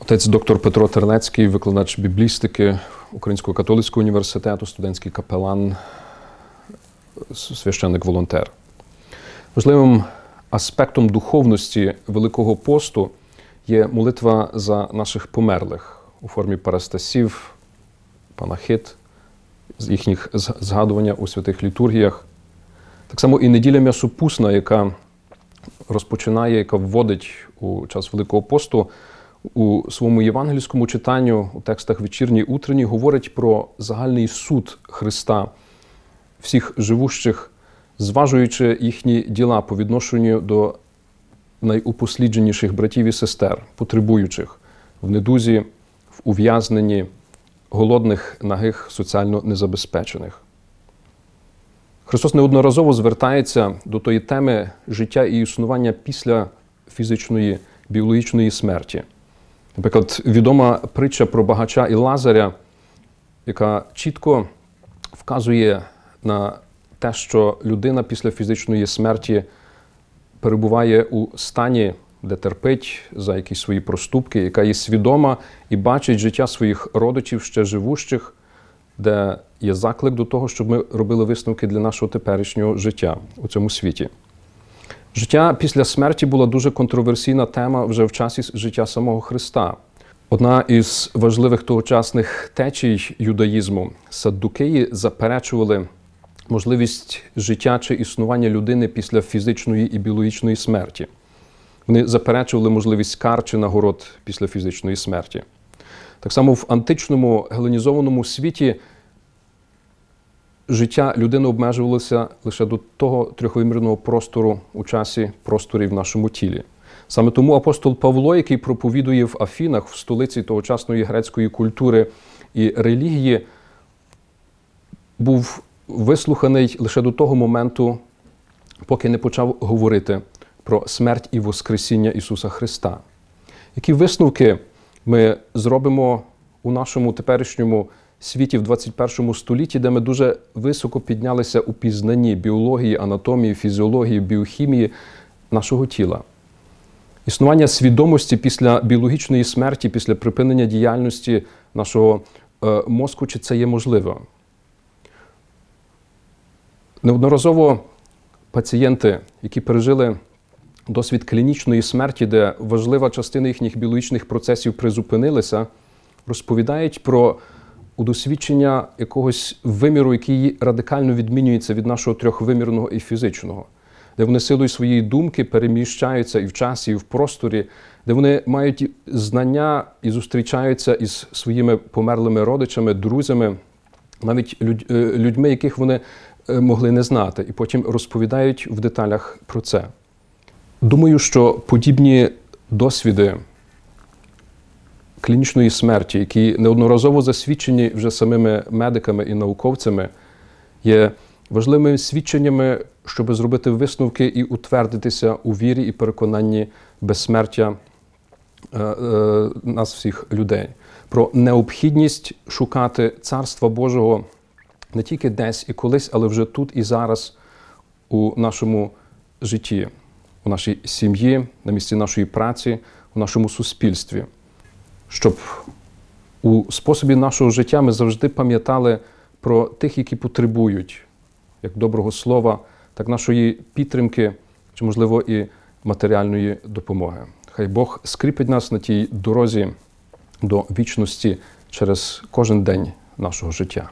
Отець доктор Петро Тернецький, викладач біблістики Українського католицького університету, студентський капелан, священник-волонтер. Важливим аспектом духовності Великого посту є молитва за наших померлих у формі парастасів, панахит, з їхніх згадування у святих літургіях. Так само і неділя м'ясопусна, яка розпочинає, яка вводить у час Великого посту у своєму євангельському читанню у текстах вечірній утренній говорить про загальний суд Христа всіх живущих, зважуючи їхні діла по відношенню до найупослідженіших братів і сестер, потребуючих в недузі, в ув'язненні голодних, нагих, соціально незабезпечених. Христос неодноразово звертається до тої теми життя і існування після фізичної біологічної смерті. Наприклад, відома притча про багача і Лазаря, яка чітко вказує на те, що людина після фізичної смерті перебуває у стані, де терпить за якісь свої проступки, яка є свідома і бачить життя своїх родичів, ще живущих, де є заклик до того, щоб ми робили висновки для нашого теперішнього життя у цьому світі. Життя після смерті була дуже контроверсійна тема вже в часі життя самого Христа. Одна із важливих тогочасних течій юдаїзму саддукеї заперечували можливість життя чи існування людини після фізичної і біологічної смерті. Вони заперечували можливість кар чи нагород після фізичної смерті. Так само в античному геленізованому світі життя людини обмежувалося лише до того трьохвимірного простору у часі просторі в нашому тілі. Саме тому апостол Павло, який проповідує в Афінах, в столиці тогочасної грецької культури і релігії, був вислуханий лише до того моменту, поки не почав говорити про смерть і Воскресіння Ісуса Христа. Які висновки ми зробимо у нашому теперішньому світі в 21 столітті, де ми дуже високо піднялися у пізнанні біології, анатомії, фізіології, біохімії нашого тіла. Існування свідомості після біологічної смерті, після припинення діяльності нашого е, мозку, чи це є можливо? Неодноразово пацієнти, які пережили досвід клінічної смерті, де важлива частина їхніх біологічних процесів призупинилися, розповідають про у досвідчення якогось виміру, який радикально відмінюється від нашого трьохвимірного і фізичного, де вони силою своєї думки переміщаються і в часі, і в просторі, де вони мають знання і зустрічаються із своїми померлими родичами, друзями, навіть е, людьми, яких вони е, могли не знати, і потім розповідають в деталях про це. Думаю, що подібні досвіди клінічної смерті, які неодноразово засвідчені вже самими медиками і науковцями, є важливими свідченнями, щоб зробити висновки і утвердитися у вірі і переконанні безсмертя е, е, нас, всіх людей, про необхідність шукати Царства Божого не тільки десь і колись, але вже тут і зараз у нашому житті, у нашій сім'ї, на місці нашої праці, у нашому суспільстві щоб у способі нашого життя ми завжди пам'ятали про тих, які потребують як доброго слова, так нашої підтримки чи, можливо, і матеріальної допомоги. Хай Бог скріпить нас на тій дорозі до вічності через кожен день нашого життя.